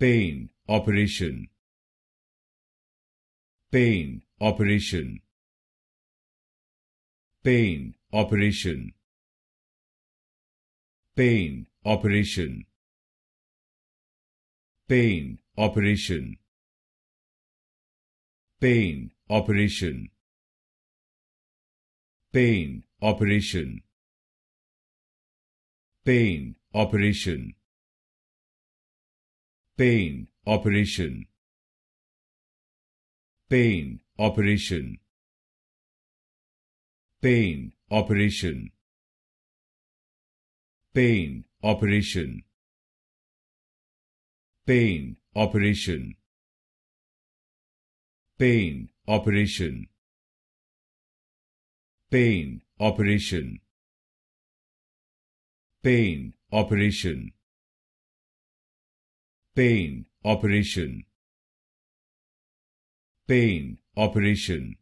pain operation pain operation pain operation pain operation pain operation pain operation pain operation pain operation pain operation pain operation pain operation pain operation pain operation pain operation pain operation pain operation pain operation pain operation